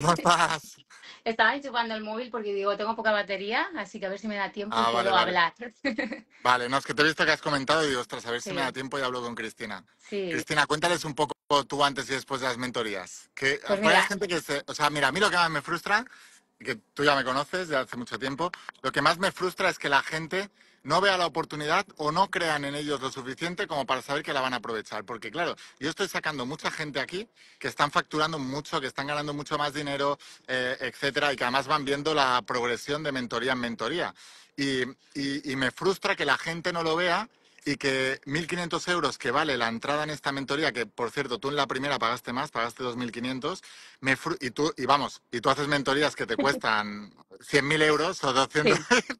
Estaba enchufando el móvil porque digo, tengo poca batería, así que a ver si me da tiempo y ah, hablar. Vale, no, es que te he visto que has comentado y digo, ostras, a ver si me da tiempo y hablo con Cristina. Cristina, cuéntales un poco tú antes y después de las mentorías. Que pues gente que se, o sea, mira, a mí lo que más me frustra, que tú ya me conoces de hace mucho tiempo, lo que más me frustra es que la gente no vea la oportunidad o no crean en ellos lo suficiente como para saber que la van a aprovechar. Porque claro, yo estoy sacando mucha gente aquí que están facturando mucho, que están ganando mucho más dinero, eh, etcétera, y que además van viendo la progresión de mentoría en mentoría. Y, me frustra que la gente no lo vea y que 1.500 euros que vale la entrada en esta mentoría, que por cierto tú en la primera pagaste más, pagaste 2.500, y tú, y vamos, y tú haces mentorías que te cuestan 100.000 euros o 200.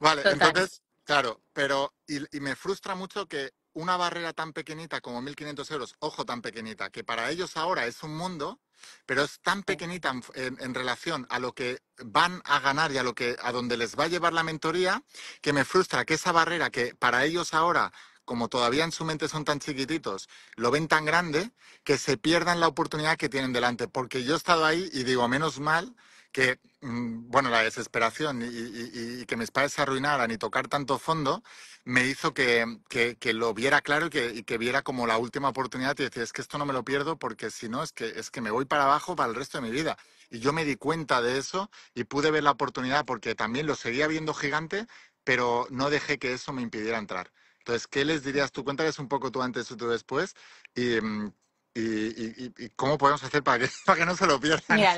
vale, entonces Claro, pero y, me frustra mucho que una barrera tan pequeñita como 1.500 euros, ojo tan pequeñita, que para ellos ahora es un mundo, pero es tan pequeñita en, relación a lo que van a ganar y a lo que a donde les va a llevar la mentoría, que me frustra que esa barrera que para ellos ahora como todavía en su mente son tan chiquititos, lo ven tan grande que se pierdan la oportunidad que tienen delante. Porque yo he estado ahí y digo, menos mal que, mm, bueno, la desesperación y, que mis padres se arruinaran y tocar tanto fondo, me hizo que, que, lo viera claro y que, que, viera como la última oportunidad y decir, es que esto no me lo pierdo porque si no, es que, es que me voy para abajo para el resto de mi vida. Y yo me di cuenta de eso y pude ver la oportunidad porque también lo seguía viendo gigante, pero no dejé que eso me impidiera entrar. Entonces, ¿qué les dirías tú? Cuéntales un poco tú antes y tú después. Y, mm, y, cómo podemos hacer para que, para que no se lo pierdan. Mira,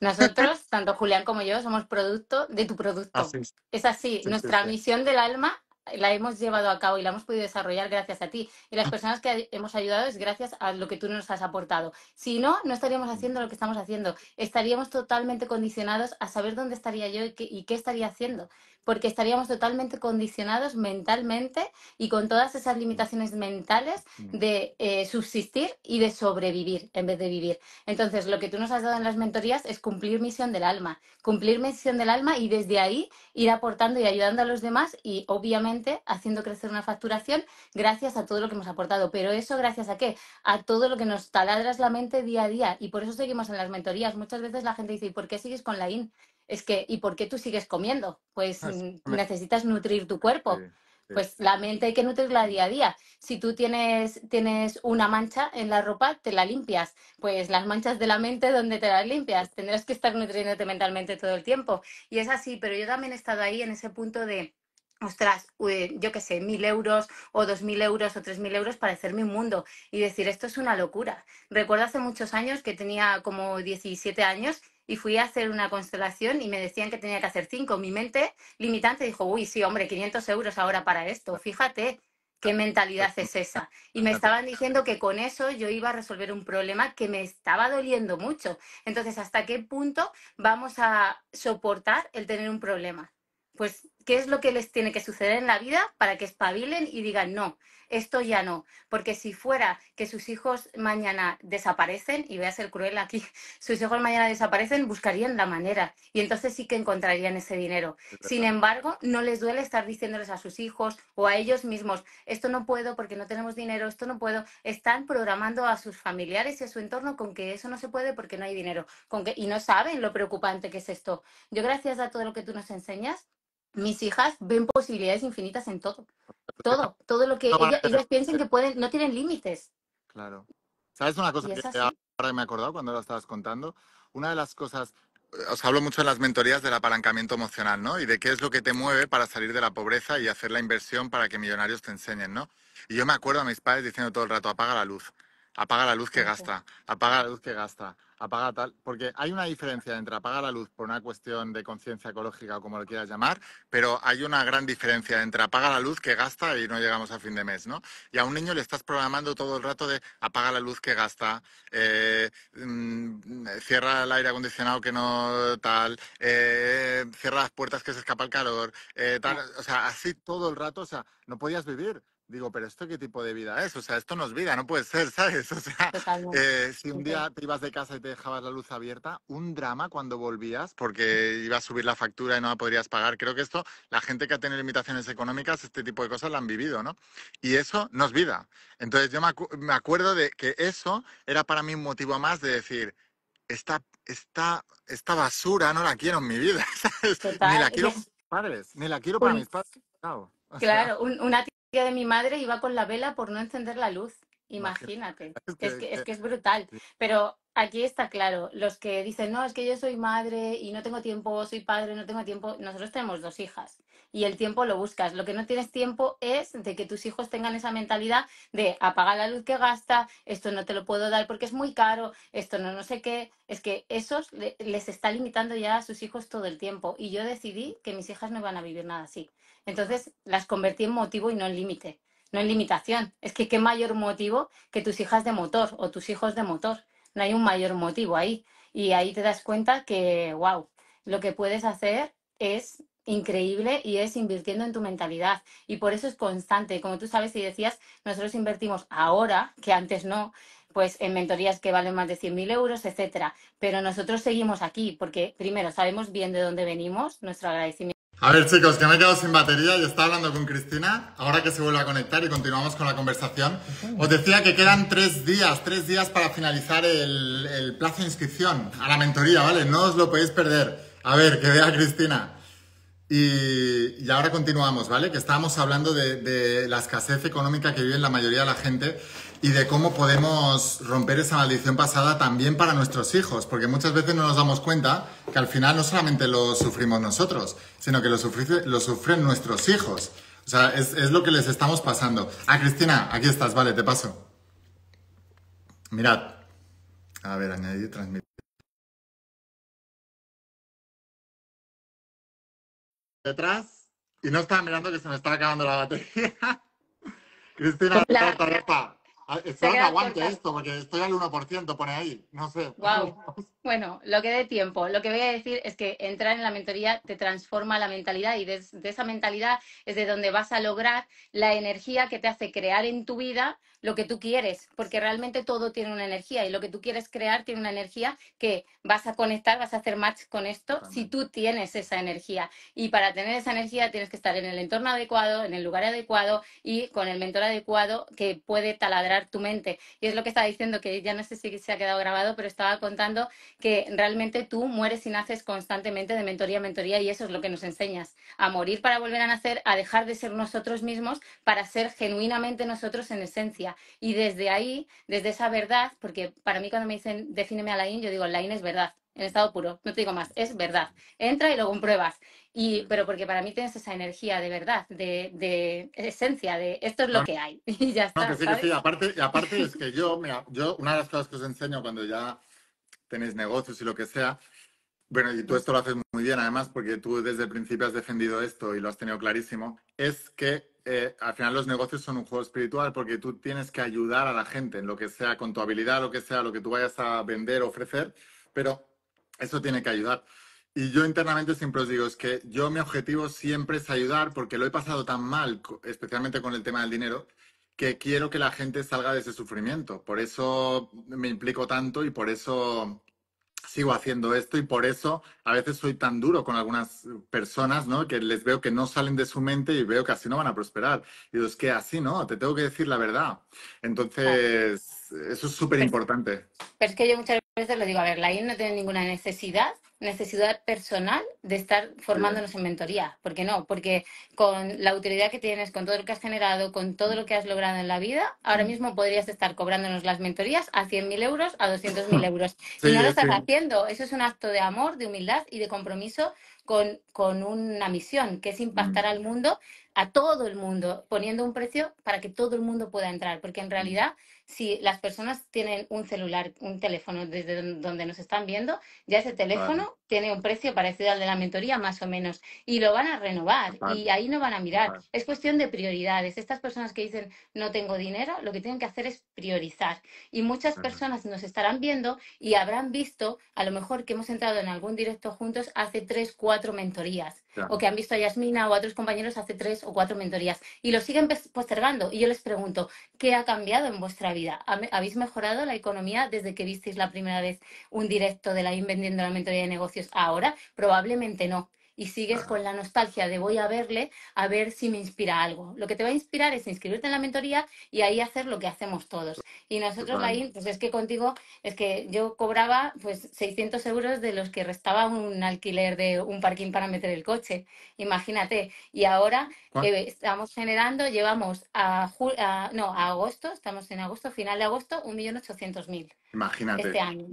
nosotros, tanto Julián como yo, somos producto de tu producto. Ah, es así, nuestra misión del alma la hemos llevado a cabo y la hemos podido desarrollar gracias a ti. Y las ah. personas que hemos ayudado es gracias a lo que tú nos has aportado. Si no, no estaríamos haciendo lo que estamos haciendo. Estaríamos totalmente condicionados a saber dónde estaría yo y qué estaría haciendo porque estaríamos totalmente condicionados mentalmente y con todas esas limitaciones mentales mm. de eh, subsistir y de sobrevivir en vez de vivir. Entonces, lo que tú nos has dado en las mentorías es cumplir misión del alma, cumplir misión del alma y desde ahí ir aportando y ayudando a los demás y obviamente haciendo crecer una facturación gracias a todo lo que hemos aportado. Pero eso gracias a qué? A todo lo que nos taladras la mente día a día y por eso seguimos en las mentorías. Muchas veces la gente dice, ¿y por qué sigues con la IN? es que, ¿y por qué tú sigues comiendo? Pues ah, mm, necesitas nutrir tu cuerpo. Pues la mente hay que nutrirla día a día. Si tú tienes, tienes una mancha en la ropa, te la limpias. Pues las manchas de la mente, ¿dónde te las limpias? Tendrás que estar nutriéndote mentalmente todo el tiempo. Y es así, pero yo también he estado ahí en ese punto de, ostras, eh, yo qué sé, mil euros o dos mil euros o tres mil euros para hacerme un mundo y decir, esto es una locura. Recuerdo hace muchos años que tenía como 17 años y fui a hacer una constelación y me decían que tenía que hacer cinco. Mi mente limitante dijo, uy, sí, hombre, 500 euros ahora para esto, fíjate qué mentalidad es esa. Y me estaban diciendo que con eso yo iba a resolver un problema que me estaba doliendo mucho. Entonces, ¿hasta qué punto vamos a soportar el tener un problema? Pues qué es lo que les tiene que suceder en la vida para que espabilen y digan no, esto ya no. Porque si fuera que sus hijos mañana desaparecen, y voy a ser cruel aquí, sus hijos mañana desaparecen, buscarían la manera y entonces sí que encontrarían ese dinero. Sin embargo, no les duele estar diciéndoles a sus hijos o a ellos mismos, esto no puedo porque no tenemos dinero, esto no puedo. Están programando a sus familiares y a su entorno con que eso no se puede porque no hay dinero. Con que... Y no saben lo preocupante que es esto. Yo gracias a todo lo que tú nos enseñas, mis hijas ven posibilidades infinitas en todo. Todo, todo lo que ellas, piensen que pueden, no tienen límites. Claro. ¿Sabes una cosa que ahora me he acordado cuando lo estabas contando? Una de las cosas, os hablo mucho de las mentorías del apalancamiento emocional, ¿no? Y de qué es lo que te mueve para salir de la pobreza y hacer la inversión para que millonarios te enseñen, ¿no? Y yo me acuerdo a mis padres diciendo todo el rato, apaga la luz, apaga la luz que gasta, apaga la luz que gasta, apaga tal, porque hay una diferencia entre apagar la luz por una cuestión de conciencia ecológica o como lo quieras llamar, pero hay una gran diferencia entre apaga la luz que gasta y no llegamos a fin de mes, ¿no? Y a un niño le estás programando todo el rato de apaga la luz que gasta, eh, mm, cierra el aire acondicionado que no tal, eh, cierra las puertas que se escapa el calor, eh, o sea, así todo el rato, o sea, no podías vivir digo, pero ¿esto qué tipo de vida es? O sea, esto no es vida, no puede ser, ¿sabes? O sea, eh, si un día te ibas de casa y te dejabas la luz abierta, un drama cuando volvías porque iba a subir la factura y no la podrías pagar. Creo que esto, la gente que ha tenido limitaciones económicas, este tipo de cosas la han vivido, ¿no? Y eso no es vida. Entonces yo me, acuerdo de que eso era para mí un motivo más de decir, esta, esta, esta basura no la quiero en mi vida, Ni la quiero para mis padres, ni la quiero para mis padres. Claro, una de mi madre iba con la vela por no encender la luz. Imagínate, es que, es brutal. Pero aquí está claro, los que dicen, no, es que yo soy madre y no tengo tiempo, soy padre, no tengo tiempo, nosotros tenemos dos hijas y el tiempo lo buscas. Lo que no tienes tiempo es de que tus hijos tengan esa mentalidad de apagar la luz que gasta, esto no te lo puedo dar porque es muy caro, esto no, no sé qué. Es que esos les está limitando ya a sus hijos todo el tiempo y yo decidí que mis hijas no van a vivir nada así. Entonces las convertí en motivo y no en límite, no en limitación. Es que qué mayor motivo que tus hijas de motor o tus hijos de motor. No hay un mayor motivo ahí. Y ahí te das cuenta que, wow, lo que puedes hacer es increíble y es invirtiendo en tu mentalidad. Y por eso es constante. Como tú sabes y decías, nosotros invertimos ahora, que antes no, pues en mentorías que valen más de 100.000 euros, etcétera. Pero nosotros seguimos aquí porque, primero, sabemos bien de dónde venimos, nuestro agradecimiento a ver chicos, que me he quedado sin batería y estaba hablando con Cristina, ahora que se vuelve a conectar y continuamos con la conversación. Os decía que quedan tres días, tres días para finalizar el, plazo de inscripción a la mentoría, ¿vale? No os lo podéis perder. A ver, que vea Cristina. Y, ahora continuamos, ¿vale? Que estábamos hablando de, de, la escasez económica que vive la mayoría de la gente y de cómo podemos romper esa maldición pasada también para nuestros hijos, porque muchas veces no nos damos cuenta que al final no solamente lo sufrimos nosotros, sino que lo, sufren nuestros hijos. O sea, es, lo que les estamos pasando. Ah, Cristina, aquí estás, vale, te paso. Mirad. A ver, añadir, transmitir. Detrás. Y no estaba mirando que se me está acabando la batería. Cristina, Hola. Ah, espero que aguante esto, porque estoy al 1%, pone ahí. No sé. Bueno, lo que dé tiempo. Lo que voy a decir es que entrar en la mentoría te transforma la mentalidad y de esa mentalidad es de donde vas a lograr la energía que te hace crear en tu vida lo que tú quieres, porque realmente todo tiene una energía y lo que tú quieres crear tiene una energía que vas a conectar, vas a hacer match con esto si tú tienes esa energía. Y para tener esa energía tienes que estar en el entorno adecuado, en el lugar adecuado y con el mentor adecuado que puede taladrar tu mente. Y es lo que estaba diciendo, que ya no sé si se ha quedado grabado, pero estaba contando que realmente tú mueres y naces constantemente de mentoría a mentoría y eso es lo que nos enseñas, a morir para volver a nacer, a dejar de ser nosotros mismos para ser genuinamente nosotros en esencia. Y desde ahí, desde esa verdad, porque para mí cuando me dicen defíneme a Lain, yo digo, Lain es verdad, en estado puro, no te digo más, es verdad. Entra y lo compruebas. Y, pero porque para mí tienes esa energía de verdad, de, esencia, de esto es lo que hay. Y ya está. Aparte, es que yo, yo, una de las cosas que os enseño cuando ya tenéis negocios y lo que sea. Bueno, y tú esto lo haces muy bien, además, porque tú desde el principio has defendido esto y lo has tenido clarísimo, es que eh, al final los negocios son un juego espiritual porque tú tienes que ayudar a la gente en lo que sea, con tu habilidad, lo que sea, lo que tú vayas a vender, ofrecer, pero eso tiene que ayudar. Y yo internamente siempre os digo, es que yo mi objetivo siempre es ayudar porque lo he pasado tan mal, especialmente con el tema del dinero, que quiero que la gente salga de ese sufrimiento. Por eso me implico tanto y por eso sigo haciendo esto y por eso a veces soy tan duro con algunas personas, ¿no? Que les veo que no salen de su mente y veo que así no van a prosperar. Y digo, es que así no, te tengo que decir la verdad. Entonces, eso es súper importante. Pero, es que yo muchas veces lo digo, a ver, la IN no tiene ninguna necesidad, necesidad personal de estar formándonos en mentoría. ¿Por qué no? Porque con la utilidad que tienes, con todo lo que has generado, con todo lo que has logrado en la vida, ahora mm. mismo podrías estar cobrándonos las mentorías a 100.000 euros, a 200.000 euros. y no lo estás haciendo. Eso es un acto de amor, de humildad y de compromiso con, una misión, que es mm. impactar al mundo, a todo el mundo, poniendo un precio para que todo el mundo pueda entrar, porque en mm. realidad si las personas tienen un celular, un teléfono desde donde nos están viendo, ya ese teléfono tiene un precio parecido al de la mentoría, más o menos, y lo van a renovar y ahí no van a mirar. Es cuestión de prioridades. Estas personas que dicen no tengo dinero, lo que tienen que hacer es priorizar. Y muchas personas nos estarán viendo y habrán visto, a lo mejor que hemos entrado en algún directo juntos hace tres, cuatro mentorías o que han visto a Yasmina o a otros compañeros hace tres o cuatro mentorías y lo siguen postergando. Y yo les pregunto, ¿qué ha cambiado en vuestra vida? ¿Habéis mejorado la economía desde que visteis la primera vez un directo de la IN e vendiendo la mentoría de negocios ahora? Probablemente no y sigues con la nostalgia de voy a verle a ver si me inspira algo. Lo que te va a inspirar es inscribirte en la mentoría y ahí hacer lo que hacemos todos. Y nosotros ahí, pues es que contigo, es que yo cobraba pues 600 euros de los que restaba un alquiler de un parking para meter el coche, imagínate. Y ahora estamos generando, llevamos a, no, a agosto, estamos en agosto, final de agosto, 1.800.000. Imagínate. Este año.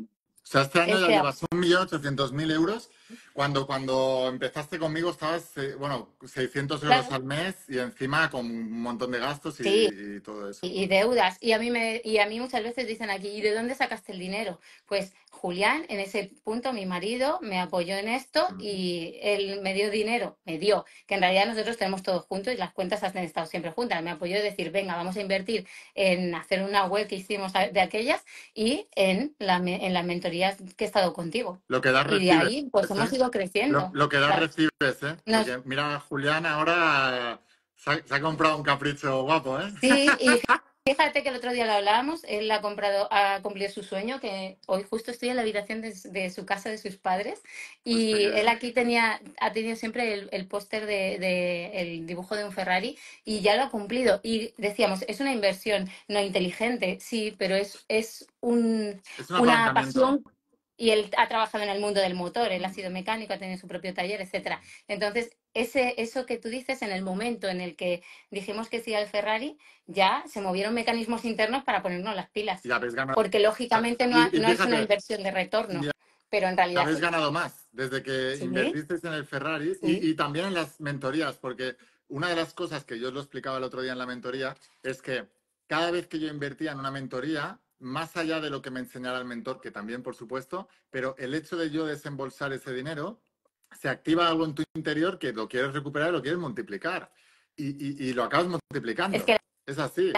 O sea, este año ya llevas 1.800.000 euros cuando, cuando empezaste conmigo estabas, eh, bueno, 600 euros al mes y encima con un montón de gastos y, todo eso. Y, deudas. Y a, mí me, y a mí muchas veces dicen aquí, ¿y de dónde sacaste el dinero? Pues Julián, en ese punto, mi marido, me apoyó en esto y mm. él me dio dinero, me dio, que en realidad nosotros tenemos todos juntos y las cuentas han estado siempre juntas. Me apoyó a decir, venga, vamos a invertir en hacer una web que hicimos de aquellas y en, la, en las mentorías que he estado contigo. Lo que da Y ahí, pues ¿eh? ido creciendo. Lo, que da recibes, ¿eh? mira, Julián ahora eh, se ha, comprado un capricho guapo, ¿eh? Sí, y fíjate que el otro día lo hablábamos, él ha comprado, ha cumplido su sueño, que hoy justo estoy en la habitación de, su casa de sus padres, y él aquí tenía, ha tenido siempre el, póster de, el dibujo de un Ferrari, y ya lo ha cumplido. Y decíamos, es una inversión no inteligente, sí, pero es, un, una pasión y él ha trabajado en el mundo del motor, él ha sido mecánico, ha tenido su propio taller, etcétera. Entonces, ese, eso que tú dices en el momento en el que dijimos que sí al Ferrari, ya se movieron mecanismos internos para ponernos las pilas. Porque lógicamente no, es una inversión de retorno. pero en realidad. Habéis ganado más desde que invertiste en el Ferrari y, y también en las mentorías, porque una de las cosas que yo os lo explicaba el otro día en la mentoría es que cada vez que yo invertía en una mentoría, más allá de lo que me enseñara el mentor, que también, por supuesto, pero el hecho de yo desembolsar ese dinero, se activa algo en tu interior que lo quieres recuperar lo quieres multiplicar. Y, lo acabas multiplicando. Es, que es así.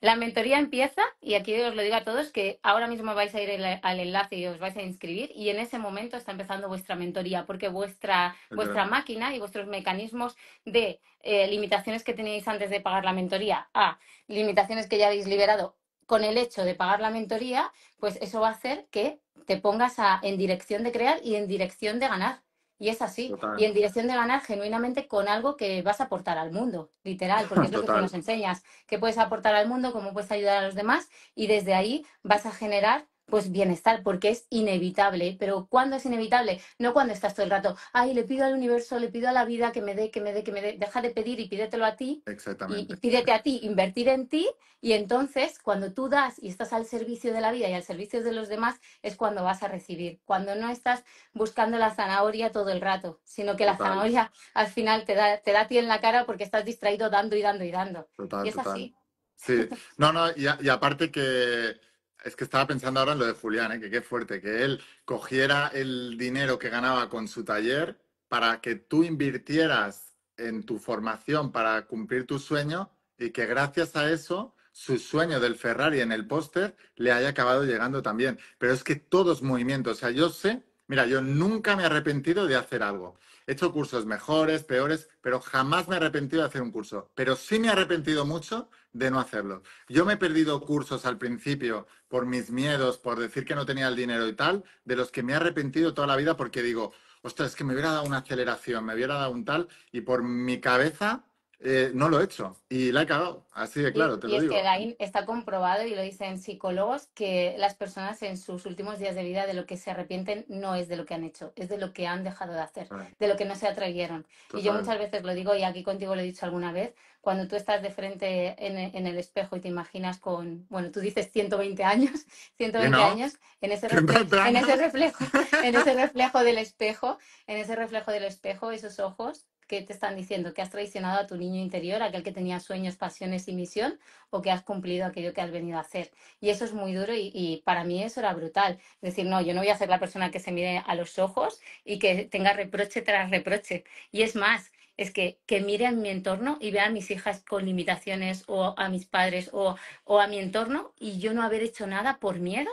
La, mentoría empieza, y aquí os lo digo a todos, que ahora mismo vais a ir al enlace y os vais a inscribir, y en ese momento está empezando vuestra mentoría, porque vuestra, vuestra máquina y vuestros mecanismos de eh, limitaciones que tenéis antes de pagar la mentoría a limitaciones que ya habéis liberado con el hecho de pagar la mentoría, pues eso va a hacer que te pongas en dirección de crear y en dirección de ganar. Y es así. Y en dirección de ganar genuinamente con algo que vas a aportar al mundo, literal, porque es lo que tú nos enseñas. ¿Qué puedes aportar al mundo? ¿Cómo puedes ayudar a los demás? Y desde ahí vas a generar pues bienestar, porque es inevitable. Pero ¿cuándo es inevitable? No cuando estás todo el rato, ay, le pido al universo, le pido a la vida que me dé, que me dé, que me dé. Deja de pedir y pídetelo a ti. Exactamente. Y, pídete a ti, invertir en ti. Y entonces, cuando tú das y estás al servicio de la vida y al servicio de los demás, es cuando vas a recibir. Cuando no estás buscando la zanahoria todo el rato, sino que la zanahoria al final te da, te da a ti en la cara porque estás distraído dando y dando y dando. y es así. Sí, no, no, y aparte que es que estaba pensando ahora en lo de Julián, ¿eh? que qué fuerte, que él cogiera el dinero que ganaba con su taller para que tú invirtieras en tu formación para cumplir tu sueño y que gracias a eso su sueño del Ferrari en el póster le haya acabado llegando también. Pero es que todos movimientos, o sea, yo sé, mira, yo nunca me he arrepentido de hacer algo. He hecho cursos mejores, peores, pero jamás me he arrepentido de hacer un curso. Pero sí me he arrepentido mucho de no hacerlo. Yo me he perdido cursos al principio por mis miedos, por decir que no tenía el dinero y tal, de los que me he arrepentido toda la vida porque digo, ostras, es que me hubiera dado una aceleración, me hubiera dado un tal, y por mi cabeza eh, no lo he hecho y la he cagado, así de claro, y, te es Que está comprobado y lo dicen psicólogos que las personas en sus últimos días de vida de lo que se arrepienten no es de lo que han hecho, es de lo que han dejado de hacer, de lo que no se atrevieron. Y yo muchas veces lo digo y aquí contigo lo he dicho alguna vez, cuando tú estás de frente en, el espejo y te imaginas con, bueno, tú dices 120 años, 120 años, en ese, años? en ese reflejo, en ese reflejo del espejo, en ese reflejo del espejo, esos ojos ¿qué te están diciendo? ¿Que has traicionado a tu niño interior, aquel que tenía sueños, pasiones y misión, o que has cumplido aquello que has venido a hacer? Y eso es muy duro y, para mí eso era brutal. Es decir, no, yo no voy a ser la persona que se mire a los ojos y que tenga reproche tras reproche. Y es más, es que, mire a mi entorno y vea a mis hijas con limitaciones o a mis padres o, o a mi entorno y yo no haber hecho nada por miedo.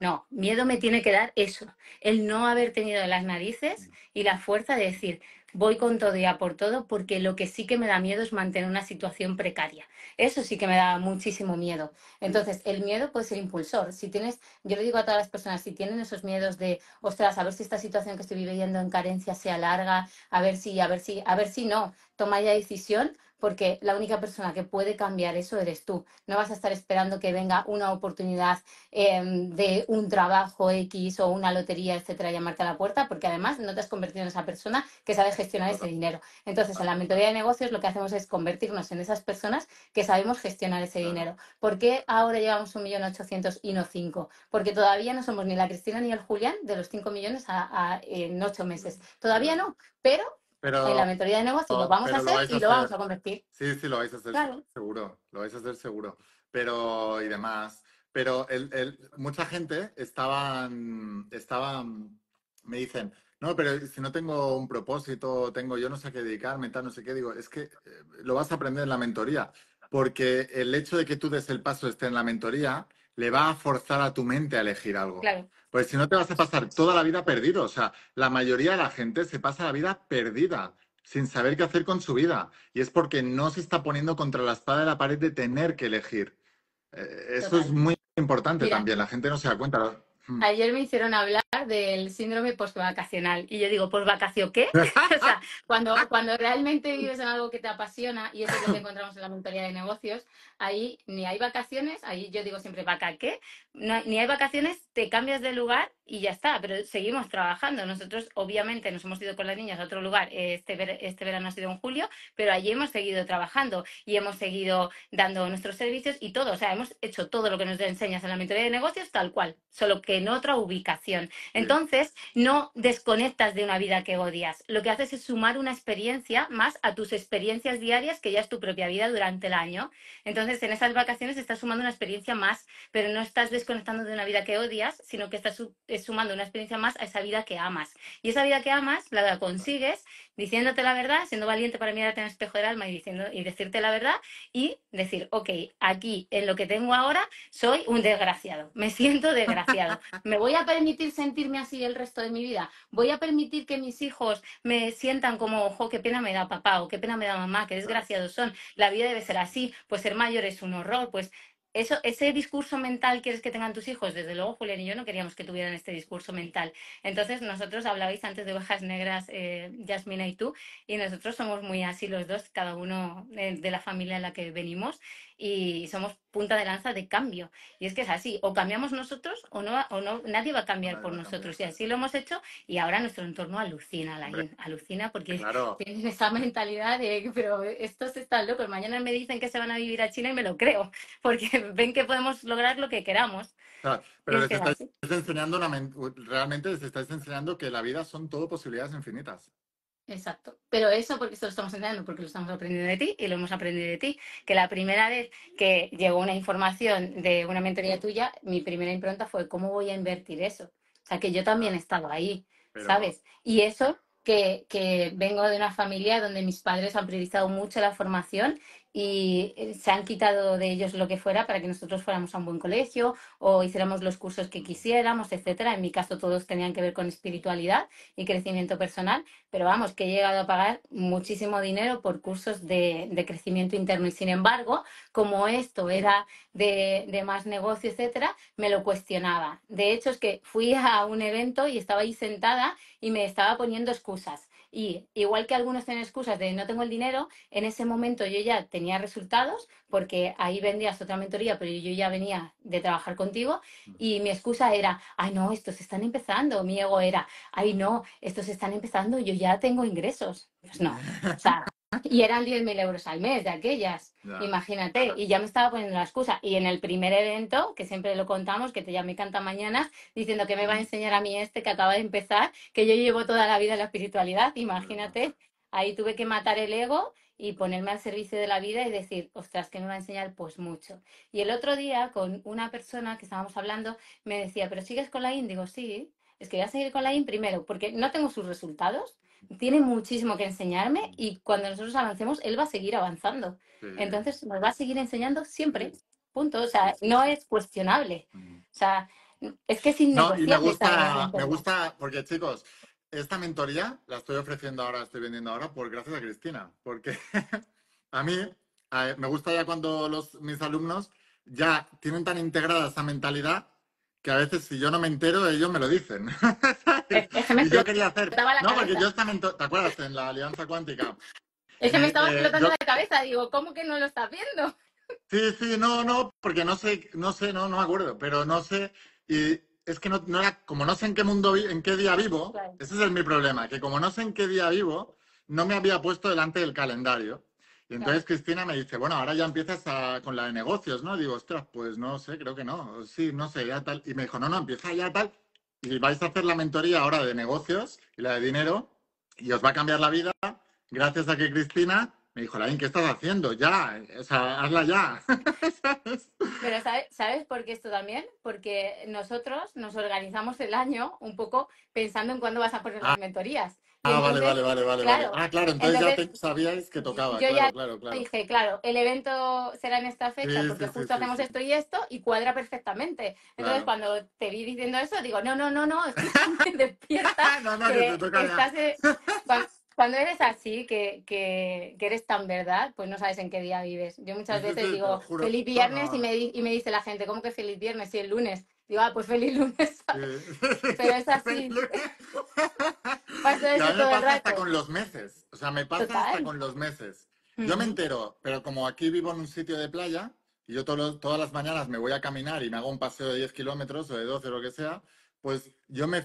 No, miedo me tiene que dar eso, el no haber tenido las narices mm. y la fuerza de decir, voy con todo y a por todo porque lo que sí que me da miedo es mantener una situación precaria. Eso sí que me da muchísimo miedo. Entonces, el miedo puede ser impulsor. Si tienes, yo le digo a todas las personas, si tienen esos miedos de, ostras, a ver si esta situación que estoy viviendo en carencia se alarga... a ver si, a ver si, a ver si no, toma ya decisión, porque la única persona que puede cambiar eso eres tú. No vas a estar esperando que venga una oportunidad em, de un trabajo X o una lotería, etcétera, llamarte a la puerta, porque además no te has convertido en esa persona que sabe gestionar ese dinero. Entonces, en la mentoría de negocios lo que hacemos es convertirnos en esas personas que sabemos gestionar ese dinero. ¿Por qué ahora llevamos un millón ochocientos y no 5? Porque todavía no somos ni la Cristina ni el Julián de los 5 millones en 8 meses. Todavía no, pero pero, en la mentoría de negocios lo vamos a hacer y lo vamos a convertir. Sí, sí, lo vais a hacer seguro, lo vais a hacer seguro. Pero, y demás. Pero mucha gente estaban, estaban, me dicen, no, pero si no tengo un propósito, tengo yo no sé qué dedicarme, tal, no sé qué, digo, es que eh, lo vas a aprender en la mentoría, porque el hecho de que tú des el paso esté en la mentoría le va a forzar a tu mente a elegir algo. Claro. Pues si no te vas a pasar toda la vida perdido. O sea, la mayoría de la gente se pasa la vida perdida, sin saber qué hacer con su vida. Y es porque no se está poniendo contra la espada de la pared de tener que elegir. Eh, eso es muy importante también. La gente no se da cuenta. Hmm. Ayer me hicieron hablar del síndrome postvacacional y yo digo, ¿postvacacio ¿pues qué? o sea, cuando, cuando realmente vives en algo que te apasiona y eso es lo que encontramos en la mentoría de negocios, ahí ni hay vacaciones, ahí yo digo siempre, ¿vaca qué? ni hay vacaciones, te cambias de lugar y ya está, pero seguimos trabajando. Nosotros obviamente nos hemos ido con las niñas a otro lugar, este, este verano ha sido en julio, pero allí hemos seguido trabajando y hemos seguido dando nuestros servicios y todo, o sea, hemos hecho todo lo que nos enseñas en la mentoría de negocios tal cual, solo que en otra ubicación. Entonces, no desconectas de una vida que odias. Lo que haces es sumar una experiencia más a tus experiencias diarias, que ya es tu propia vida durante el año. Entonces, en esas vacaciones estás sumando una experiencia más, pero no estás desconectando de una vida que odias, sino que estás eh, sumando una experiencia más a esa vida que amas. Y esa vida que amas la consigues diciéndote la verdad, siendo valiente para mirarte en el espejo del alma y, diciendo, y decirte la verdad y decir, ok, aquí en lo que tengo ahora soy un desgraciado, me siento desgraciado. ¿Me voy a permitir sentirme así el resto de mi vida? ¿Voy a permitir que mis hijos me sientan como, ojo, qué pena me da papá o qué pena me da mamá, qué desgraciados son? La vida debe ser así, pues ser mayor es un horror, pues eso, ese discurso mental quieres que tengan tus hijos. Desde luego, Julián y yo no queríamos que tuvieran este discurso mental. Entonces, nosotros hablabais antes de ovejas negras, eh, Yasmina y tú, y nosotros somos muy así los dos, cada uno eh, de la familia en la que venimos y somos punta de lanza de cambio. Y es que es así, o cambiamos nosotros o no, o no nadie va a cambiar por nosotros. Y así lo hemos hecho y ahora nuestro entorno alucina, la alucina porque tienen esa mentalidad de, pero estos están locos, mañana me dicen que se van a vivir a China y me lo creo, porque ven que podemos lograr lo que queramos. pero enseñando realmente les estáis enseñando que la vida son todo posibilidades infinitas. Exacto. Pero eso porque esto lo estamos entendiendo, porque lo estamos aprendiendo de ti y lo hemos aprendido de ti. Que la primera vez que llegó una información de una mentoría tuya, mi primera impronta fue cómo voy a invertir eso. O sea, que yo también he estado ahí, ¿sabes? Y eso que, que vengo de una familia donde mis padres han priorizado mucho la formación y eh, se han quitado de ellos lo que fuera para que nosotros fuéramos a un buen colegio o hiciéramos los cursos que quisiéramos, etcétera. En mi caso todos tenían que ver con espiritualidad y crecimiento personal, pero vamos, que he llegado a pagar muchísimo dinero por cursos de, crecimiento interno y sin embargo, como esto era de, de más negocio, etcétera, me lo cuestionaba. De hecho es que fui a un evento y estaba ahí sentada y me estaba poniendo excusas y igual que algunos tienen excusas de no tengo el dinero, en ese momento yo ya tenía resultados porque ahí vendías otra mentoría, pero yo ya venía de trabajar contigo mm. y mi excusa era, ay no, estos están empezando. Mi ego era, ay no, estos están empezando, yo ya tengo ingresos. Pues no. O sea, y eran 10.000 euros al mes de aquellas, imagínate. Y ya me estaba poniendo la excusa. Y en el primer evento, que siempre lo contamos, que te llamé Canta Mañanas, diciendo que me va a enseñar a mí este que acaba de empezar, que yo llevo toda la vida en la espiritualidad, imagínate. Ahí tuve que matar el ego y ponerme al servicio de la vida y decir, ostras, que me va a enseñar pues mucho. Y el otro día con una persona que estábamos hablando me decía, pero sigues con la IN, digo, sí, es que voy a seguir con la IN primero, porque no tengo sus resultados, tiene muchísimo que enseñarme y cuando nosotros avancemos, él va a seguir avanzando. Entonces, nos va a seguir enseñando siempre. Punto. O sea, no es cuestionable. O sea, es que sin no, me gusta, me gusta, porque chicos, esta mentoría la estoy ofreciendo ahora, estoy vendiendo ahora, por gracias a Cristina, porque a mí me gusta ya cuando los, mis alumnos ya tienen tan integrada esa mentalidad que a veces si yo no me entero, ellos me lo dicen. yo quería hacer. no, porque yo también, ¿te acuerdas? En la Alianza Cuántica. Es que me eh, estaba eh, explotando la cabeza, digo, ¿cómo que no lo estás viendo? Sí, sí, no, no, porque no sé, no sé, no, no me acuerdo, pero no sé. Y es que no, era, como no sé en qué mundo, en qué día vivo, ese es el, mi problema, que como no sé en qué día vivo, no me había puesto delante del calendario. Y entonces Cristina me dice, bueno, ahora ya empiezas con la de negocios, ¿no? Digo, ostras, pues no sé, creo que no. Sí, no sé, ya tal. Y me dijo, no, no, empieza ya tal y vais a hacer la mentoría ahora de negocios y la de dinero y os va a cambiar la vida gracias a que Cristina me dijo, Lain, ¿qué estás haciendo? Ya, o sea, hazla ya. Pero ¿sabes, ¿sabes por qué esto también? Porque nosotros nos organizamos el año un poco pensando en cuándo vas a poner las ah. mentorías. Ah, vale, vale, vale, vale. Ah, claro, entonces, ya sabíais que tocaba. Yo claro, ya claro, claro. dije, claro, el evento será en esta fecha porque justo hacemos esto y esto y cuadra perfectamente. Entonces, cuando te vi diciendo eso, digo, no, no, no, no, despierta. no, no, que te toca eh, cuando eres así, que, que, eres tan verdad, pues no sabes en qué día vives. Yo muchas veces digo, feliz viernes y me, y me dice la gente, ¿cómo que feliz viernes? Y el lunes. Digo, ah, pues feliz lunes. Pero es así. pasa eso me pasa hasta con los meses. O sea, me pasa hasta con los meses. Yo me entero, pero como aquí vivo en un sitio de playa, y yo todas las mañanas me voy a caminar y me hago un paseo de 10 kilómetros o de 12 o lo que sea, pues yo me,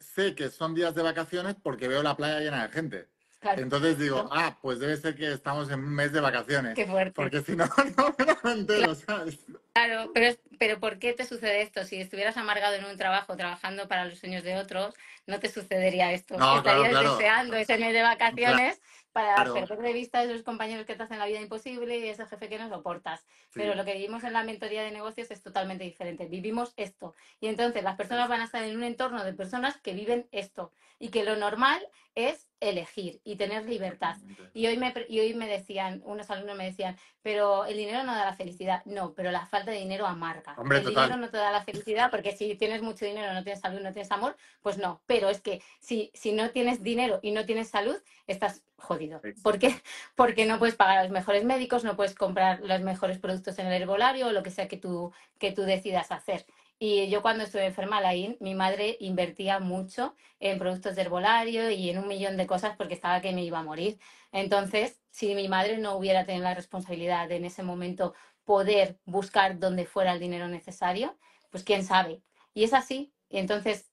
sé que son días de vacaciones porque veo la playa llena de gente. Entonces digo, ah, pues debe ser que estamos en un mes de vacaciones. Qué fuerte. Porque si no, no me entero, ¿sabes? Claro, pero, pero ¿por qué te sucede esto? Si estuvieras amargado en un trabajo trabajando para los sueños de otros, no te sucedería esto. No, Estarías deseando ese mes de vacaciones para perder de vista a esos compañeros que te hacen la vida imposible y ese jefe que no soportas. Pero lo que vivimos en la mentoría de negocios es totalmente diferente. Vivimos esto. Y entonces las personas van a estar en un entorno de personas que viven esto y que lo normal es elegir y tener libertad. Y hoy, me, y hoy me decían, unos alumnos me decían, pero el dinero no da la felicidad. No, pero la falta de dinero amarga. el dinero no te da la felicidad porque si tienes mucho dinero, no tienes salud, no tienes amor, pues no. Pero es que si, si no tienes dinero y no tienes salud, estás jodido. Porque no puedes pagar a los mejores médicos, no puedes comprar los mejores productos en el herbolario o lo que sea que tú, que tú decidas hacer. Y yo cuando estuve enferma, la mi madre invertía mucho en productos de herbolario y en un millón de cosas porque estaba que me iba a morir. Entonces, si mi madre no hubiera tenido la responsabilidad en ese momento poder buscar donde fuera el dinero necesario, pues quién sabe. Y es así. Y entonces,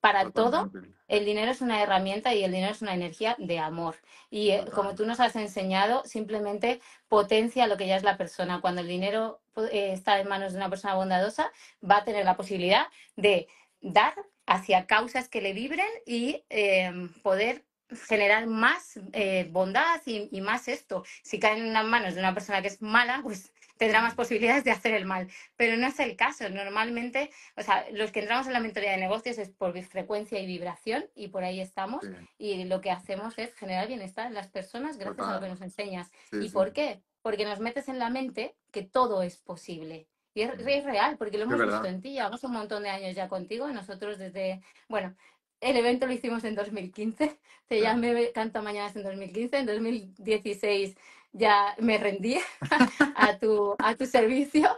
para todo, el dinero es una herramienta y el dinero es una energía de amor. Y eh, como tú nos has enseñado, simplemente potencia lo que ya es la persona. Cuando el dinero eh, está en manos de una persona bondadosa, va a tener la posibilidad de dar hacia causas que le vibren y em, poder generar más eh, bondad y, más esto. Si cae en las manos de una persona que es mala, pues tendrá más posibilidades de hacer el mal. Pero no es el caso. Normalmente, o sea, los que entramos en la mentoría de negocios es por frecuencia y vibración y por ahí estamos. Y lo que hacemos es generar bienestar en las personas gracias a lo que nos enseñas. ¿Y por qué? Porque nos metes en la mente que todo es posible. Y es, mm. real, porque lo hemos visto en ti. Llevamos un montón de años ya contigo. Nosotros desde, bueno, el evento lo hicimos en 2015, Te llame, Canta Mañanas en 2015, en 2016 ya me rendí a, tu, servicio.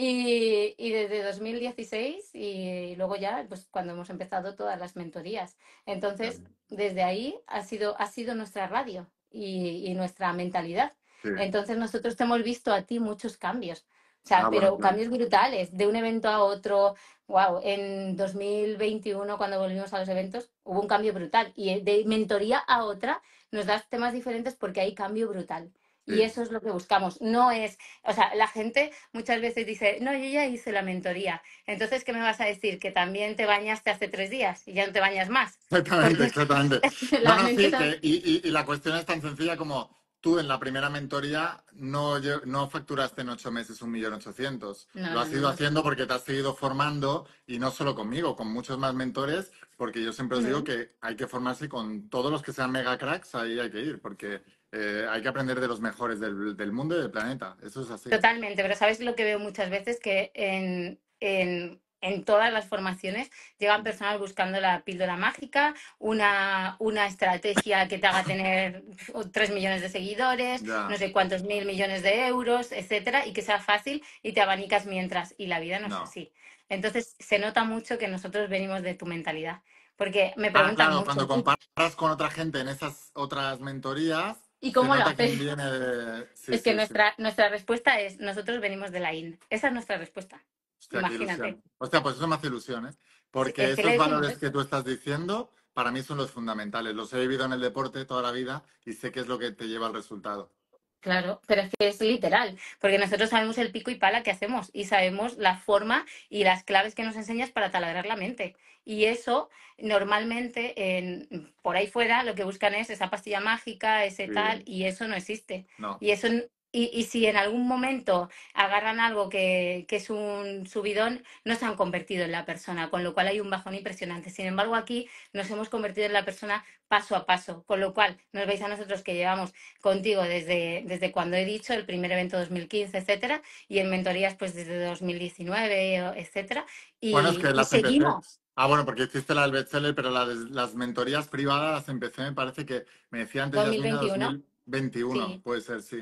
Y, desde 2016 y luego ya, pues cuando hemos empezado todas las mentorías. Entonces, desde ahí ha sido, ha sido nuestra radio y, nuestra mentalidad. Entonces, nosotros te hemos visto a ti muchos cambios. O sea, ah, pero cambios brutales, de un evento a otro. Wow, en 2021, cuando volvimos a los eventos, hubo un cambio brutal. Y de mentoría a otra, nos das temas diferentes porque hay cambio brutal. Y eso es lo que buscamos. No es, o sea, la gente muchas veces dice, no, yo ya hice la mentoría. Entonces, ¿qué me vas a decir? Que también te bañaste hace tres días y ya no te bañas más. Exactamente, exactamente. y, la cuestión es tan sencilla como tú en la primera mentoría no, no facturaste en ocho meses un millón ochocientos. Lo has ido haciendo porque te has ido formando y no solo conmigo, con muchos más mentores, porque yo siempre os digo que hay que formarse con todos los que sean mega cracks, ahí hay que ir, porque eh, hay que aprender de los mejores del, mundo y del planeta. Eso es así. Totalmente, pero sabes lo que veo muchas veces que en, en, todas las formaciones llegan personas buscando la píldora mágica, una, estrategia que te haga tener 3 millones de seguidores, no sé cuántos mil millones de euros, etcétera, y que sea fácil y te abanicas mientras. Y la vida no, es así. Entonces se nota mucho que nosotros venimos de tu mentalidad. Porque me ah, preguntan claro, mucho. Cuando comparas con otra gente en esas otras mentorías, ¿Y cómo lo haces? es que nuestra, nuestra respuesta es, nosotros venimos de la IN. Esa es nuestra respuesta. Imagínate. O sea, pues eso me hace ilusión, ¿eh? Porque esos valores ¿eh? que tú estás diciendo, para mí son los fundamentales. Los he vivido en el deporte toda la vida y sé que es lo que te lleva al resultado. Claro, pero es que es literal, porque nosotros sabemos el pico y pala que hacemos y sabemos la forma y las claves que nos enseñas para taladrar la mente. Y eso normalmente en, por ahí fuera lo que buscan es esa pastilla mágica, ese tal, y eso no existe. No. Y eso y, y, si en algún momento agarran algo que, que, es un subidón, no se han convertido en la persona, con lo cual hay un bajón impresionante. Sin embargo, aquí nos hemos convertido en la persona paso a paso, con lo cual nos veis a nosotros que llevamos contigo desde, desde cuando he dicho el primer evento 2015, etcétera, y en mentorías pues desde 2019, etcétera. Y, bueno, es que las y seguimos. Ah, bueno, porque hiciste la del bestseller, pero las mentorías privadas las empecé, me parece que me decían antes 2021. 2021, puede ser, sí.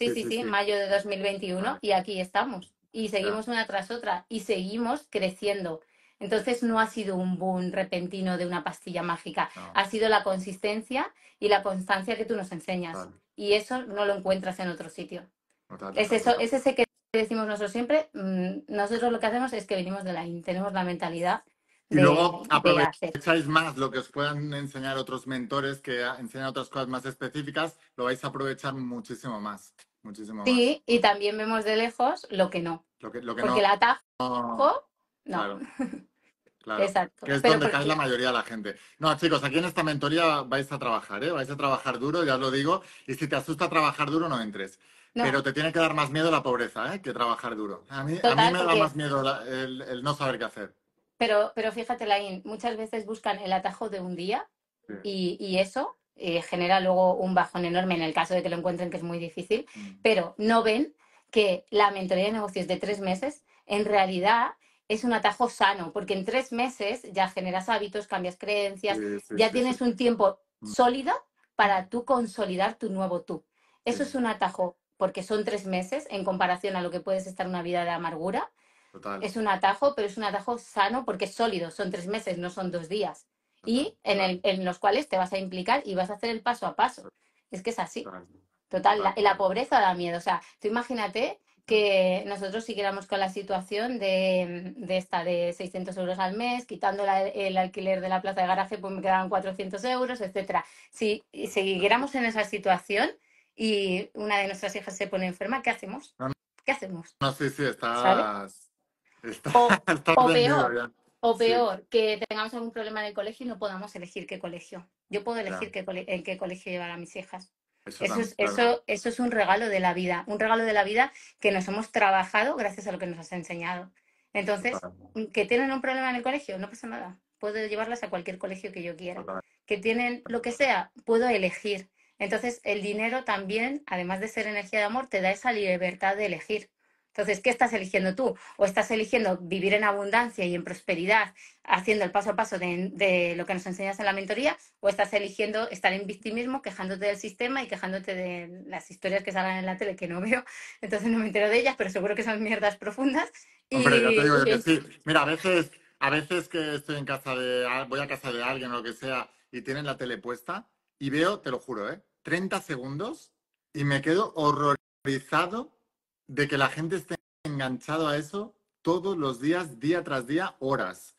Sí, sí, sí, mayo de 2021 y aquí estamos. Y seguimos una tras otra y seguimos creciendo. Entonces no ha sido un boom repentino de una pastilla mágica, ha sido la consistencia y la constancia que tú nos enseñas. Y eso no lo encuentras en otro sitio. es, eso, es ese que decimos nosotros siempre. Mm, nosotros lo que hacemos es que venimos de la IN, tenemos la mentalidad. Y de, luego aprovecháis más lo que os puedan enseñar otros mentores que enseñan otras cosas más específicas, lo vais a aprovechar muchísimo más muchísimo Sí, y también vemos de lejos lo que no. Lo que, lo porque el atajo, no. Claro. Claro, Exacto. es donde cae la mayoría de la gente. No, chicos, aquí en esta mentoría vais a trabajar, ¿eh? Vais a trabajar duro, ya os lo digo. Y si te asusta trabajar duro, no entres. Pero te tiene que dar más miedo la pobreza, ¿eh? Que trabajar duro. A mí, me da más miedo el, no saber qué hacer. Pero, pero fíjate, Lain, muchas veces buscan el atajo de un día y, eso eh, genera luego un bajón enorme en el caso de que lo encuentren, que es muy difícil, mm. pero no ven que la mentoría de negocios de tres meses en realidad es un atajo sano, porque en tres meses ya generas hábitos, cambias creencias, ya tienes un tiempo mm. sólido para tú consolidar tu nuevo tú. Eso es un atajo, porque son tres meses en comparación a lo que puedes estar una vida de amargura. Es un atajo, pero es un atajo sano porque es sólido, son tres meses, no son dos días y en, los cuales te vas a implicar y vas a hacer el paso a paso. Es que es así. Total, la, pobreza da miedo. O sea, tú imagínate que nosotros siguiéramos con la situación de, esta de 600 euros al mes, quitando el alquiler de la plaza de garaje, pues me quedaban 400 euros, etcétera. Si siguiéramos en esa situación y una de nuestras hijas se pone enferma, ¿qué hacemos? Ah, ¿Qué hacemos? No, sí, sí, estás... Está, está o o peor, que tengamos algún problema en el colegio y no podamos elegir qué colegio. Yo puedo elegir qué en qué colegio llevar a mis hijas. Eso, es, un regalo de la vida, un regalo de la vida que nos hemos trabajado gracias a lo que nos has enseñado. Entonces, mm, que tienen un problema en el colegio, no pasa nada. Puedo llevarlas a cualquier colegio que yo quiera. Que tienen lo que sea, puedo elegir. Entonces, el dinero también, además de ser energía de amor, te da esa libertad de elegir. Entonces, ¿qué estás eligiendo tú? ¿O estás eligiendo vivir en abundancia y en prosperidad, haciendo el paso a paso de, lo que nos enseñas en la mentoría? ¿O estás eligiendo estar en victimismo, quejándote del sistema y quejándote de las historias que salgan en la tele que no veo? Entonces no me entero de ellas, pero seguro que son mierdas profundas. Hombre, yo te digo que sí. Mira, a veces, a veces que estoy en casa de, voy a casa de alguien o lo que sea y tienen la tele puesta y veo, te lo juro, ¿eh? 30 segundos y me quedo horrorizado de que la gente esté enganchado a eso todos los días, día tras día, horas.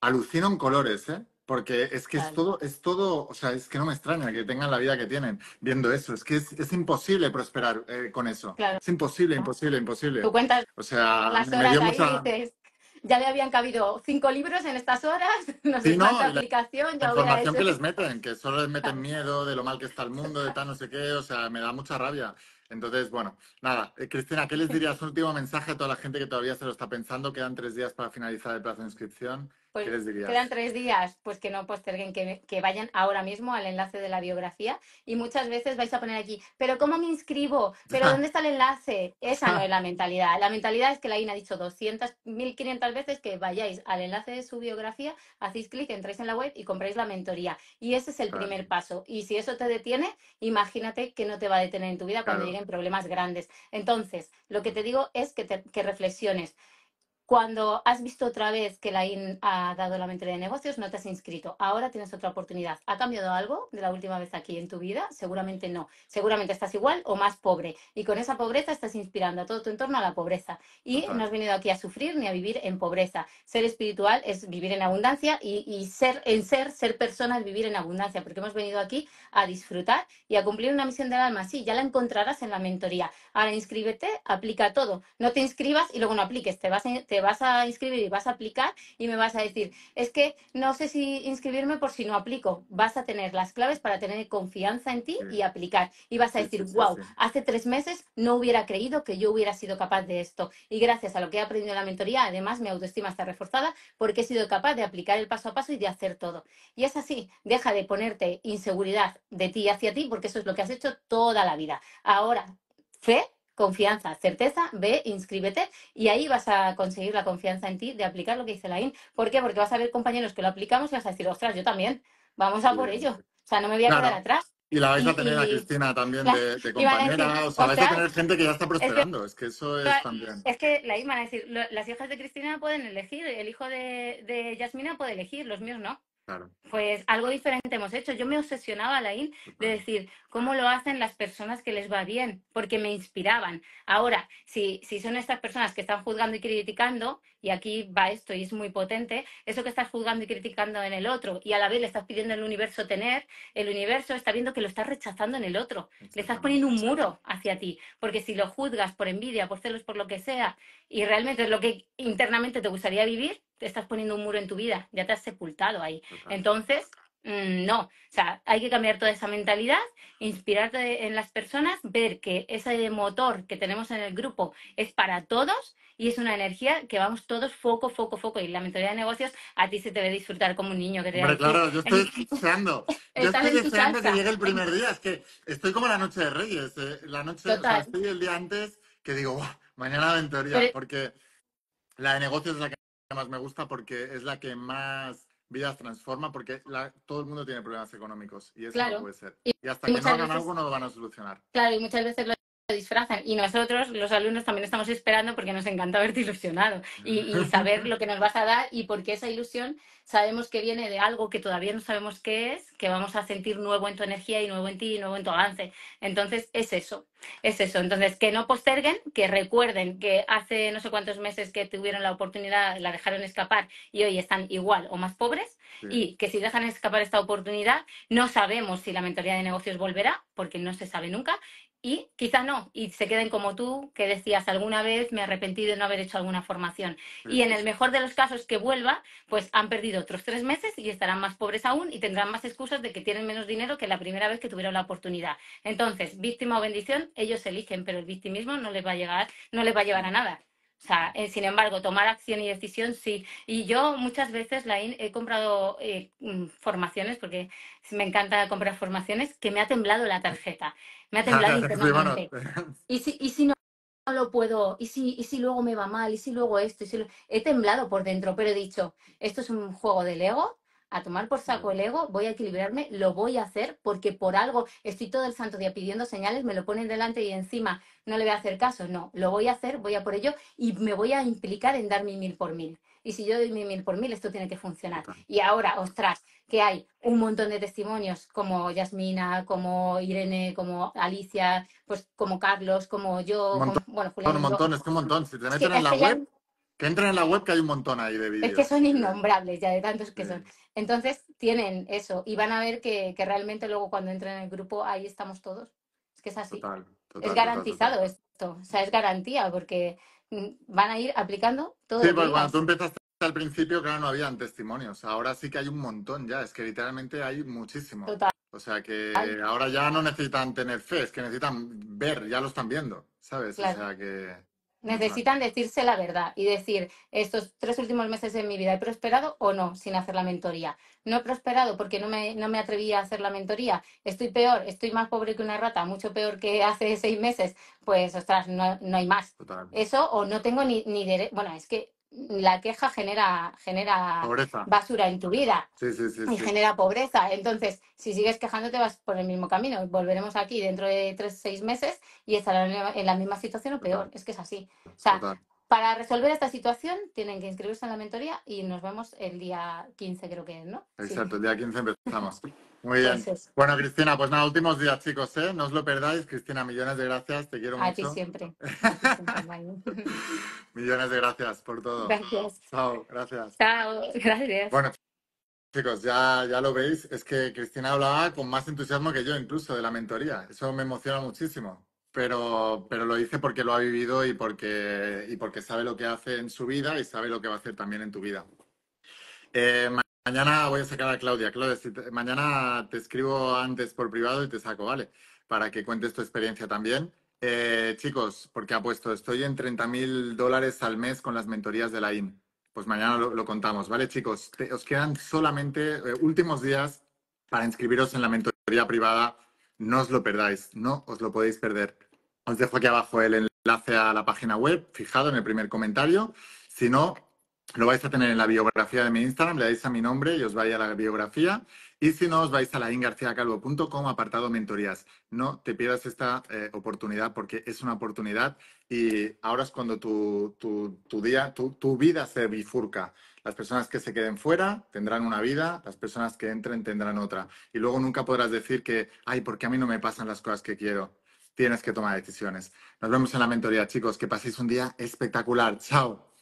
Alucino colores, ¿eh? Porque es que es todo, es todo, o sea, es que no me extraña que tengan la vida que tienen viendo eso. Es que es, es imposible prosperar eh, con eso. Es imposible, imposible, imposible. Tú cuentas o sea, las horas me dio mucha... ya le habían cabido cinco libros en estas horas, no sé la, aplicación. La información que les meten, que solo les meten miedo de lo mal que está el mundo, de tal, no sé qué, o sea, me da mucha rabia. Entonces, bueno, nada, eh, Cristina, ¿qué les dirías? Un último mensaje a toda la gente que todavía se lo está pensando. Quedan tres días para finalizar el plazo de inscripción. Pues, quedan tres días, pues que no posterguen, que, vayan ahora mismo al enlace de la biografía. Y muchas veces vais a poner aquí, pero ¿cómo me inscribo? ¿Pero dónde está el enlace? Esa no es la mentalidad. La mentalidad es que la INA ha dicho 200, 1500 veces que vayáis al enlace de su biografía, hacéis clic, entráis en la web y compráis la mentoría. Y ese es el primer paso. Y si eso te detiene, imagínate que no te va a detener en tu vida cuando lleguen problemas grandes. Entonces, lo que te digo es que reflexiones. Cuando has visto otra vez que la IN ha dado la mente de negocios, no te has inscrito. Ahora tienes otra oportunidad. ¿Ha cambiado algo de la última vez aquí en tu vida? Seguramente no. Seguramente estás igual o más pobre. Y con esa pobreza estás inspirando a todo tu entorno a la pobreza. Y no has venido aquí a sufrir ni a vivir en pobreza. Ser espiritual es vivir en abundancia y, ser en ser, ser persona es vivir en abundancia, porque hemos venido aquí a disfrutar y a cumplir una misión del alma. Sí, ya la encontrarás en la mentoría. Ahora inscríbete, aplica todo. No te inscribas y luego no apliques. Te vas a, vas a inscribir y vas a aplicar y me vas a decir, es que no sé si inscribirme por si no aplico. Vas a tener las claves para tener confianza en ti y aplicar. Y vas a decir, wow, hace tres meses no hubiera creído que yo hubiera sido capaz de esto. Y gracias a lo que he aprendido en la mentoría, además mi autoestima está reforzada porque he sido capaz de aplicar el paso a paso y de hacer todo. Y es así, deja de ponerte inseguridad de ti hacia ti porque eso es lo que has hecho toda la vida. Ahora, fe Confianza, certeza, ve, inscríbete y ahí vas a conseguir la confianza en ti de aplicar lo que dice la IN. ¿Por qué? Porque vas a ver compañeros que lo aplicamos y vas a decir, ostras, yo también, vamos a por ello. O sea, no me voy a quedar atrás. Y la vais a tener a Cristina también de, compañera. o sea, vais a tener gente que ya está prosperando. Es que, eso es también. Es que la van a decir, las hijas de Cristina pueden elegir, el hijo de, de Yasmina puede elegir, los míos no. Pues algo diferente hemos hecho. Yo me obsesionaba, In de decir cómo lo hacen las personas que les va bien, porque me inspiraban. Ahora, si, si son estas personas que están juzgando y criticando, y aquí va esto y es muy potente, eso que estás juzgando y criticando en el otro y a la vez le estás pidiendo al universo tener, el universo está viendo que lo estás rechazando en el otro, le estás poniendo un muro hacia ti, porque si lo juzgas por envidia, por celos, por lo que sea, y realmente es lo que internamente te gustaría vivir, te estás poniendo un muro en tu vida, ya te has sepultado ahí. Entonces, mm, no, o sea, hay que cambiar toda esa mentalidad, inspirarte en las personas, ver que ese motor que tenemos en el grupo es para todos y es una energía que vamos todos foco, foco, foco. Y la mentoría de negocios a ti se te ve disfrutar como un niño que te Hombre, claro, yo estoy deseando. yo estoy deseando que llegue el primer día. Es que estoy como la noche de Reyes. Eh, la noche, o sea, estoy el día antes que digo, mañana la mentoría, porque la de negocios es la que más me gusta porque es la que más vidas transforma porque la, todo el mundo tiene problemas económicos y eso no puede ser. Y, hasta que no hagan algo no lo van a solucionar. Claro, y muchas veces lo disfrazan y nosotros los alumnos también estamos esperando porque nos encanta verte ilusionado y, saber lo que nos vas a dar y porque esa ilusión sabemos que viene de algo que todavía no sabemos qué es, que vamos a sentir nuevo en tu energía y nuevo en ti y nuevo en tu avance. Entonces es eso, es eso. Entonces que no posterguen, que recuerden que hace no sé cuántos meses que tuvieron la oportunidad, la dejaron escapar y hoy están igual o más pobres y que si dejan escapar esta oportunidad no sabemos si la mentoría de negocios volverá porque no se sabe nunca y quizá no, y se queden como tú, que decías alguna vez me arrepentí de no haber hecho alguna formación. Mm. Y en el mejor de los casos que vuelva, pues han perdido otros tres meses y estarán más pobres aún y tendrán más excusas de que tienen menos dinero que la primera vez que tuvieron la oportunidad. Entonces, víctima o bendición, ellos eligen, pero el victimismo no les va a llegar, no les va a llevar a nada. O sea, eh, sin embargo, tomar acción y decisión sí. Y yo muchas veces, he comprado eh, mm, formaciones, porque me encanta comprar formaciones, que me ha temblado la tarjeta me ha ah, temblado internamente. ¿Y, si, y si no, lo puedo, y si, y si luego me va mal, y si luego esto, y si he temblado por dentro, pero he dicho, esto es un juego del ego, a tomar por saco mm. el ego, voy a equilibrarme, lo voy a hacer porque por algo estoy todo el santo día pidiendo señales, me lo ponen delante y encima no le voy a hacer caso, no, lo voy a hacer, voy a por ello y me voy a implicar en dar mi mil por mil. Y si yo doy mi mil por mil, esto tiene que funcionar. Y ahora, ostras, que hay un montón de testimonios como Yasmina, como Irene, como Alicia, pues como Carlos, como yo, bueno, Julián. Un montón, es que un montón. Si te meten en la web, que entren en la web que hay un montón ahí de vídeos. Es que son innombrables ya de tantos que son. Entonces tienen eso y van a ver que, realmente luego cuando entren en el grupo ahí estamos todos. Es que es así. es garantizado esto. O sea, es garantía porque mm, van a ir aplicando todo. Sí, pues cuando al principio, claro, no habían testimonios. Ahora sí que hay un montón ya. Es que literalmente hay muchísimo. O sea que ahora ya no necesitan tener fe, es que necesitan ver, ya lo están viendo, ¿sabes? O sea que. Necesitan decirse la verdad y decir, estos tres últimos meses de mi vida, ¿he prosperado o no sin hacer la mentoría? No he prosperado porque no me, no me atreví a hacer la mentoría. Estoy peor, estoy más pobre que una rata, mucho peor que hace seis meses. Pues, ostras, no, hay más. Total. Eso o no tengo ni, ni derecho. Bueno, es que la queja genera, genera basura en tu vida y genera pobreza. Entonces, si sigues quejándote vas por el mismo camino. Volveremos aquí dentro de tres, seis meses y estarán en la misma situación o peor. Es que es así. O sea, para resolver esta situación tienen que inscribirse en la mentoría y nos vemos el día 15 creo que es, ¿no? Exacto, el día 15 empezamos. Muy bien. bueno, Cristina, pues nada, últimos días, chicos, ¿eh? No os lo perdáis. Cristina, millones de gracias. Te quiero mucho. A ti siempre. millones de gracias por todo. Gracias. Chao, gracias. Chao, gracias. Bueno, chicos, ya, ya lo veis. Es que Cristina hablaba con más entusiasmo que yo, incluso, de la mentoría. Eso me emociona muchísimo. Pero, pero lo dice porque lo ha vivido y porque, y porque sabe lo que hace en su vida y sabe lo que va a hacer también en tu vida. Eh, Mañana voy a sacar a Claudia. Claudia, mañana te escribo antes por privado y te saco, ¿vale? Para que cuentes tu experiencia también. Eh, chicos, porque apuesto, estoy en 30.000 mil dólares al mes con las mentorías de la IN. Pues mañana lo, contamos, ¿vale, chicos? os quedan solamente eh, últimos días para inscribiros en la mentoría privada. No os lo perdáis, no os lo podéis perder. Os dejo aquí abajo el enlace a la página web, fijado en el primer comentario. Si no, lo vais a tener en la biografía de mi Instagram, le dais a mi nombre y os vais a la biografía. Y si no, os vais a la ingarciacalvo.com apartado mentorías. No te pierdas esta eh, oportunidad porque es una oportunidad y ahora es cuando tu, tu, día, tu, vida se bifurca. Las personas que se queden fuera tendrán una vida, las personas que entren tendrán otra. Y luego nunca podrás decir que, ay, ¿por qué a mí no me pasan las cosas que quiero? Tienes que tomar decisiones. Nos vemos en la mentoría, chicos. Que paséis un día espectacular. Chao.